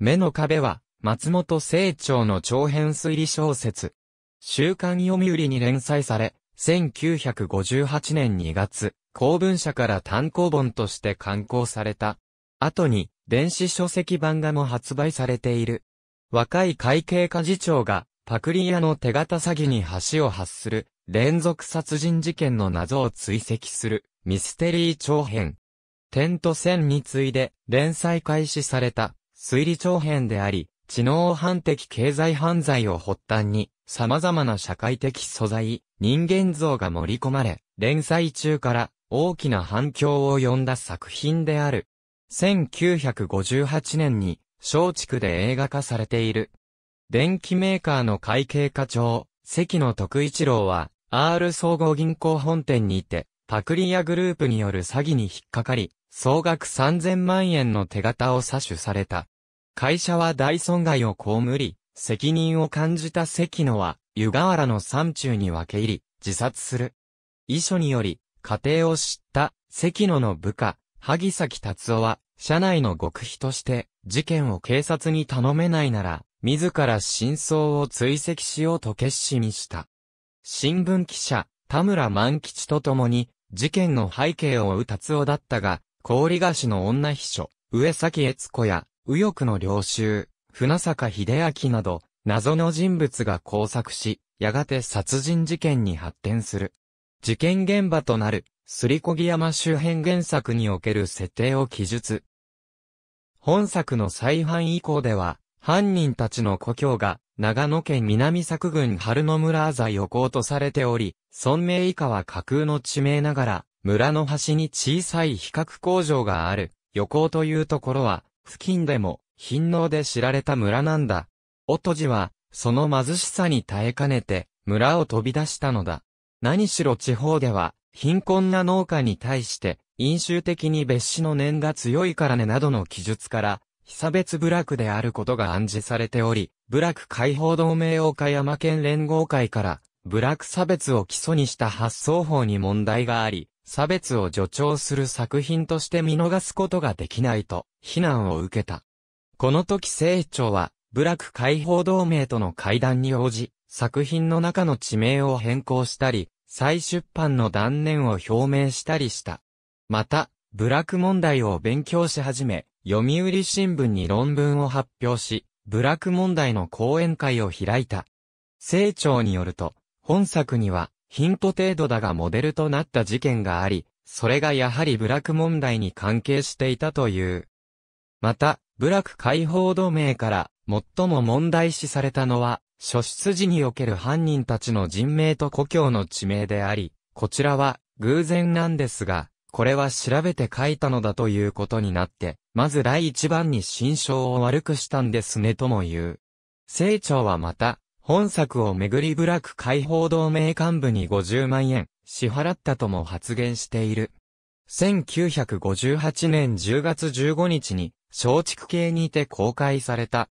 目の壁は、松本清張の長編推理小説。週刊読売に連載され、1958年2月、公文社から単行本として刊行された。後に、電子書籍版画も発売されている。若い会計家次長が、パクリ屋の手形詐欺に橋を発する、連続殺人事件の謎を追跡する、ミステリー長編。点と線に次いで、連載開始された。推理長編であり、知能犯的経済犯罪を発端に、様々な社会的素材、人間像が盛り込まれ、連載中から大きな反響を呼んだ作品である。1958年に、松竹で映画化されている。電気メーカーの会計課長、関野徳一郎は、R 総合銀行本店にて、パクリアグループによる詐欺に引っかかり、総額3000万円の手形を詐取された。会社は大損害を被り、責任を感じた関野は、湯河原の山中に分け入り、自殺する。遺書により、家庭を知った関野の部下、萩崎達夫は、社内の極秘として、事件を警察に頼めないなら、自ら真相を追跡しようと決心した。新聞記者、田村万吉と共に、事件の背景を追う達夫だったが、氷菓子の女秘書、上崎悦子や、右翼の領収、船坂秀明など、謎の人物が交錯し、やがて殺人事件に発展する。事件現場となる、すりこぎ山周辺原作における設定を記述。本作の再販以降では、犯人たちの故郷が、長野県南作郡春野村あざ横とされており、村名以下は架空の地名ながら、村の端に小さい比較工場がある、横というところは、付近でも貧農で知られた村なんだ。とじは、その貧しさに耐えかねて、村を飛び出したのだ。何しろ地方では、貧困な農家に対して、飲酒的に別紙の念が強いからねなどの記述から、被差別部落であることが暗示されており、部落解放同盟岡山県連合会から、部落差別を基礎にした発想法に問題があり、差別を助長する作品として見逃すことができないと、非難を受けた。この時清張は、部落解放同盟との会談に応じ、作品の中の地名を変更したり、再出版の断念を表明したりした。また、部落問題を勉強し始め、読売新聞に論文を発表し、部落問題の講演会を開いた。清張によると、本作には、ヒント程度だがモデルとなった事件があり、それがやはり部落問題に関係していたという。また、部落解放同盟から最も問題視されたのは、諸出時における犯人たちの人名と故郷の地名であり、こちらは偶然なんですが、これは調べて書いたのだということになって、まず第一番に心象を悪くしたんですねとも言う。清張はまた、本作をめぐりブラック解放同盟幹部に50万円支払ったとも発言している。1958年10月15日に松竹系にて公開された。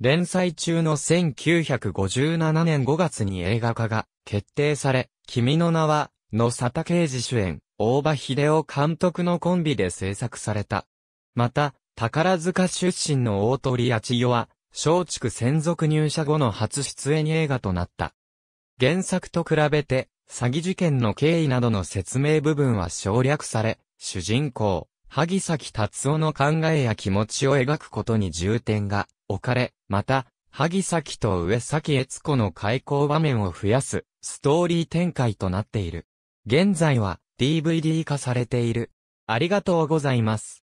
連載中の1957年5月に映画化が決定され、君の名は、の佐田刑二主演、大場秀夫監督のコンビで制作された。また、宝塚出身の大鳥八千代は、松竹専属入社後の初出演映画となった。原作と比べて、詐欺事件の経緯などの説明部分は省略され、主人公、萩崎達夫の考えや気持ちを描くことに重点が置かれ、また、萩崎と上崎悦子の開口場面を増やすストーリー展開となっている。現在は DVD 化されている。ありがとうございます。